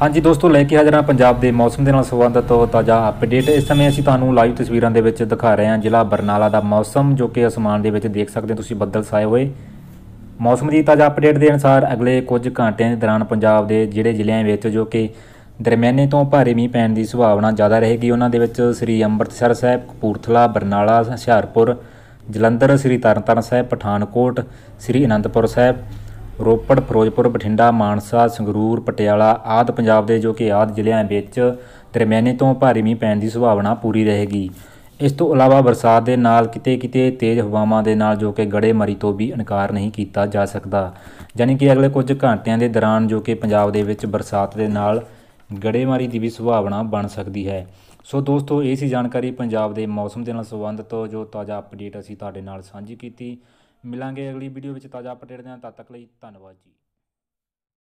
ਹਾਂਜੀ ਦੋਸਤੋ ਲੈ ਕੇ ਹਾਜ਼ਰ ਹਾਂ ਪੰਜਾਬ ਦੇ ਮੌਸਮ ਦੇ ਨਾਲ ਸੰਬੰਧਤ ਤਾਜ਼ਾ ਅਪਡੇਟ ਇਸ ਸਮੇਂ ਅਸੀਂ ਤੁਹਾਨੂੰ ਲਾਈਵ ਤਸਵੀਰਾਂ ਦੇ ਵਿੱਚ ਦਿਖਾ ਰਹੇ ਹਾਂ ਜ਼ਿਲ੍ਹਾ ਬਰਨਾਲਾ ਦਾ ਮੌਸਮ ਜੋ ਕਿ ਅਸਮਾਨ ਦੇ ਵਿੱਚ ਦੇਖ ਸਕਦੇ ਤੁਸੀਂ ਬੱਦਲ ਛਾਏ ਹੋਏ ਮੌਸਮ ਦੀ ਤਾਜ਼ਾ ਅਪਡੇਟ ਦੇ ਅਨੁਸਾਰ ਅਗਲੇ ਕੁਝ ਘੰਟਿਆਂ ਦੇ ਦੌਰਾਨ ਪੰਜਾਬ ਦੇ ਜਿਹੜੇ ਜ਼ਿਲ੍ਹਿਆਂ ਵਿੱਚ ਜੋ ਕਿ ਦਰਮਿਆਨੇ ਤੋਂ ਭਾਰੀ ਮੀਂਹ ਪੈਣ ਦੀ ਸੰਭਾਵਨਾ ਜ਼ਿਆਦਾ ਰਹੇਗੀ ਉਹਨਾਂ ਦੇ ਵਿੱਚ ਸ੍ਰੀ ਅੰਮ੍ਰਿਤਸਰ ਸਾਹਿਬ ਕਪੂਰਥਲਾ ਬਰਨਾਲਾ ਹੁਸ਼ਿਆਰਪੁਰ ਜਲੰਧਰ ਸ੍ਰੀ ਤਰਨਤਾਰਨ ਸਾਹਿਬ ਪਠਾਨਕੋਟ ਸ੍ਰੀ ਅਨੰਦਪੁਰ ਸਾਹਿਬ ਰੋਪੜ ਫਿਰੋਜ਼ਪੁਰ ਬਠਿੰਡਾ ਮਾਨਸਾ ਸੰਗਰੂਰ ਪਟਿਆਲਾ ਆਦ ਪੰਜਾਬ ਦੇ ਜੋ ਕਿ ਆਦ ਜ਼ਿਲ੍ਹਿਆਂ ਵਿੱਚ ਤਰਮੈਨੇ ਤੋਂ ਭਾਰੀ ਮੀਂਹ ਪੈਣ ਦੀ ਸੰਭਾਵਨਾ ਪੂਰੀ ਰਹੇਗੀ ਇਸ ਤੋਂ ਇਲਾਵਾ ਬਰਸਾਤ ਦੇ ਨਾਲ ਕਿਤੇ-ਕਿਤੇ ਤੇਜ਼ ਹਵਾਵਾਂ ਦੇ ਨਾਲ ਜੋ ਕਿ ਗੜੇਮਾਰੀ ਤੋਂ ਵੀ ਇਨਕਾਰ ਨਹੀਂ ਕੀਤਾ ਜਾ ਸਕਦਾ ਯਾਨੀ ਕਿ ਅਗਲੇ ਕੁਝ ਘੰਟਿਆਂ ਦੇ ਦੌਰਾਨ ਜੋ ਕਿ ਪੰਜਾਬ ਦੇ ਵਿੱਚ ਬਰਸਾਤ ਦੇ ਨਾਲ ਗੜੇਮਾਰੀ ਦੀ ਵੀ ਸੰਭਾਵਨਾ ਬਣ ਸਕਦੀ ਹੈ ਸੋ ਦੋਸਤੋ ਇਹ ਸੀ ਜਾਣਕਾਰੀ ਪੰਜਾਬ ਦੇ ਮੌਸਮ ਦੇ ਨਾਲ ਸੰਬੰਧਿਤ ਜੋ ਤਾਜ਼ਾ ਅਪਡੇਟ ਅਸੀਂ ਤੁਹਾਡੇ ਨਾਲ ਸਾਂਝੀ ਕੀਤੀ ਮਿਲਾਂਗੇ ਅਗਲੀ ਵੀਡੀਓ ਵਿੱਚ ਤਾਜ਼ਾ ਅਪਡੇਟ ਦੇਣ ਤਦ ਤੱਕ ਲਈ ਧੰਨਵਾਦ ਜੀ